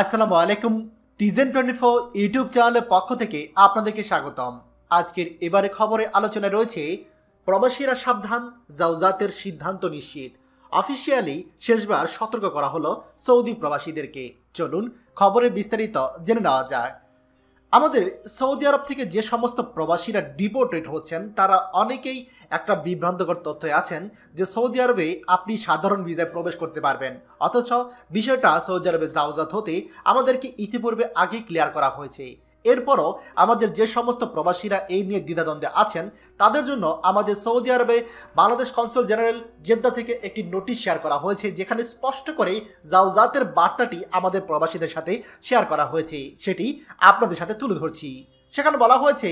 আসসালামু আলাইকুম টিজেন twenty four YouTube চ্যানেলের পক্ষ থেকে আপনাদেরকে স্বাগতম আজকের এবারে খবরে আলোচনায় রয়েছে প্রবাসীরা সাবধান জাউজাতের সিদ্ধান্ত নিশ্চিত অফিসিয়ালি শেষবার সতর্ক করা হলো সৌদি প্রবাসীদেরকে চলুন খবরের বিস্তারিত জেনে নেওয়া যাক আমাদের সৌদি আরব থেকে যে সমস্ত প্রবাসীরা ডিপোর্টেড হচ্ছেন তারা অনেকেই একটা বিভ্রান্তকর তথ্য আছেন যে সৌদি আরবে আপনি সাধারণ ভিসায় প্রবেশ করতে পারবেন অথচ বিষয়টা সৌদি আরবে যাওজাত হতে আমাদেরকে ইতিপূর্বে আগে ক্লিয়ার করা হয়েছে এরপরও আমাদের যে সমস্ত প্রবাসীরা এই নিয়ে দ্বিধাদ্বন্দ্বে আছেন তাদের জন্য আমাদের সৌদি আরবে বাংলাদেশ কনসুল জেনারেল জেদ্দা থেকে একটি নোটিশ শেয়ার করা হয়েছে যেখানে স্পষ্ট করেই জাওজাতের বার্তাটি আমাদের প্রবাসীদের সাথে শেয়ার করা হয়েছে সেটি আপনাদের সাথে তুলে ধরছি সেখানে বলা হয়েছে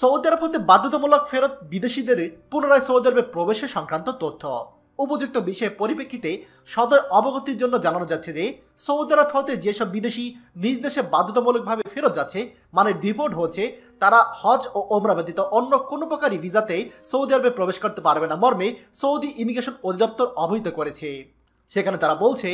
সৌদি আরব হতে বাধ্যতামূলক ফেরত বিদেশিদের পুনরায় সৌদি আরবে প্রবেশের সংক্রান্ত তথ্য উপযুক্ত বিষয়ের পরিপ্রেক্ষিতে সদর অবগতির জন্য জানানো যাচ্ছে যে সৌদি আরব হতে যেসব বিদেশি নিজ দেশে বাধ্যতামূলকভাবে ফেরত যাচ্ছে মানে ডিপোর্ট হচ্ছে তারা হজ ও ওমরা ব্যতীত অন্য কোনো প্রকারই ভিসাতে সৌদি আরবে প্রবেশ করতে পারবে না মর্মে সৌদি ইমিগ্রেশন অধিদপ্তর অবহিত করেছে সেখানে তারা বলছে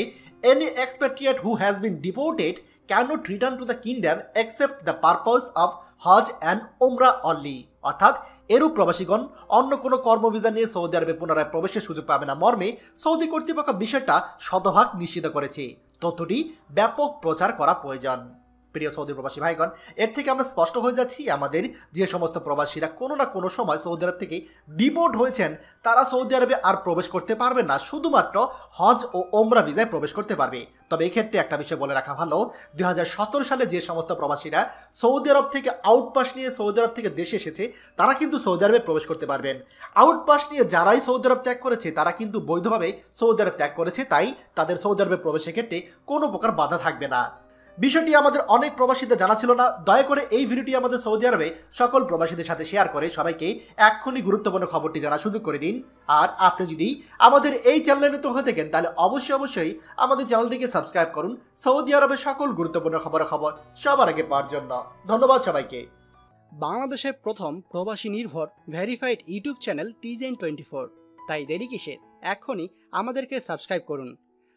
any expatriate who has been deported cannot return to the kingdom except the purpose of Hajj and Umrah only অর্থাৎ এরূপ প্রবাসীগণ অন্য কোনো কর্মভিসা নিয়ে সৌদি আরবে পুনরায় প্রবেশের সুযোগ পাবে না মর্মে সৌদি কর্তৃপক্ষ বিষয়টা শতভাগ নিশ্চিত করেছে তথ্যটি ব্যাপক প্রচার করা প্রয়োজন প্রিয় সৌদি প্রবাসী ভাইগণ এর থেকে আমরা স্পষ্ট হয়ে যাচ্ছি আমাদের যে সমস্ত প্রবাসীরা কোনো না কোনো সময় সৌদি আরব থেকে ডিপোর্ট হয়েছেন তারা সৌদি আরবে আর প্রবেশ করতে পারবে না শুধুমাত্র হজ ও ওমরা ভিসায় প্রবেশ করতে পারবে তবে এক্ষেত্রে একটা বিষয় বলে রাখা ভালো দুই সালে যে সমস্ত প্রবাসীরা সৌদি আরব থেকে আউটপাস নিয়ে সৌদি আরব থেকে দেশে এসেছে তারা কিন্তু সৌদি আরবে প্রবেশ করতে পারবেন আউটপাস নিয়ে যারাই সৌদি আরব ত্যাগ করেছে তারা কিন্তু বৈধভাবে সৌদি আরব ত্যাগ করেছে তাই তাদের সৌদি আরবে প্রবেশের ক্ষেত্রে কোনো প্রকার বাধা থাকবে না বিষয়টি আমাদের অনেক প্রবাসীদের জানা ছিল না দয়া করে এই ভিডিওটি আমাদের সৌদি আরবে সকল প্রবাসীদের সাথে শেয়ার করে সবাইকে এক্ষুনি গুরুত্বপূর্ণ খবরটি জানা সুযোগ করে দিন আর আপনি যদি আমাদের এই চ্যানেলে নতুন হয়ে থাকেন তাহলে অবশ্যই অবশ্যই আমাদের চ্যানেলটিকে সাবস্ক্রাইব করুন সৌদি আরবের সকল গুরুত্বপূর্ণ খবরের খবর সবার আগে পাওয়ার জন্য ধন্যবাদ সবাইকে বাংলাদেশের প্রথম প্রবাসী নির্ভর ভেরিফাইড ইউটিউব চ্যানেল টিজেন টোয়েন্টি ফোর তাই দেরি কিসে এখনই আমাদেরকে সাবস্ক্রাইব করুন